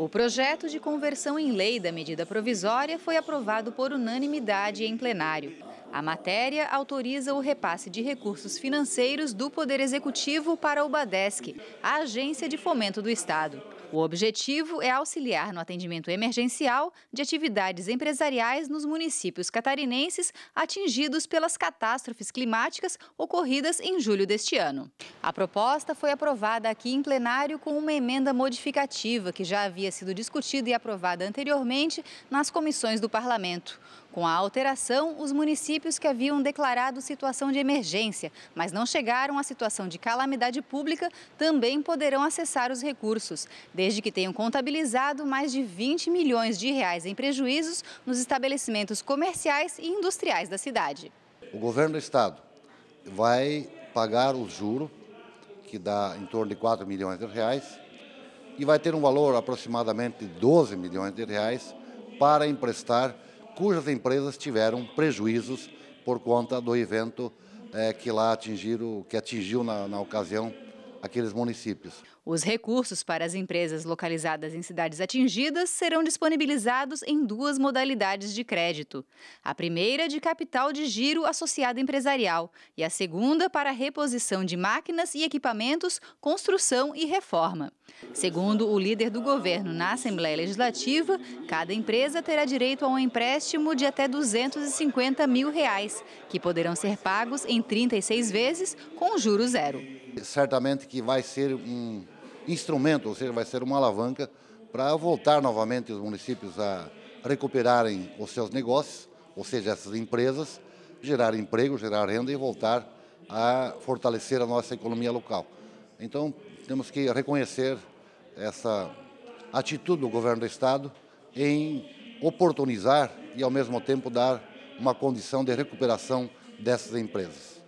O projeto de conversão em lei da medida provisória foi aprovado por unanimidade em plenário. A matéria autoriza o repasse de recursos financeiros do Poder Executivo para o Badesc, a agência de fomento do Estado. O objetivo é auxiliar no atendimento emergencial de atividades empresariais nos municípios catarinenses atingidos pelas catástrofes climáticas ocorridas em julho deste ano. A proposta foi aprovada aqui em plenário com uma emenda modificativa que já havia sido discutida e aprovada anteriormente nas comissões do Parlamento. Com a alteração, os municípios que haviam declarado situação de emergência, mas não chegaram à situação de calamidade pública, também poderão acessar os recursos, desde que tenham contabilizado mais de 20 milhões de reais em prejuízos nos estabelecimentos comerciais e industriais da cidade. O governo do estado vai pagar o juro, que dá em torno de 4 milhões de reais, e vai ter um valor aproximadamente de 12 milhões de reais para emprestar cujas empresas tiveram prejuízos por conta do evento é, que lá atingiram, que atingiu na, na ocasião aqueles municípios. Os recursos para as empresas localizadas em cidades atingidas serão disponibilizados em duas modalidades de crédito. A primeira de capital de giro associado empresarial e a segunda para reposição de máquinas e equipamentos, construção e reforma. Segundo o líder do governo na Assembleia Legislativa, cada empresa terá direito a um empréstimo de até 250 mil reais, que poderão ser pagos em 36 vezes com juros zero. Certamente que vai ser um instrumento, ou seja, vai ser uma alavanca para voltar novamente os municípios a recuperarem os seus negócios, ou seja, essas empresas, gerar emprego, gerar renda e voltar a fortalecer a nossa economia local. Então, temos que reconhecer essa atitude do governo do Estado em oportunizar e, ao mesmo tempo, dar uma condição de recuperação dessas empresas.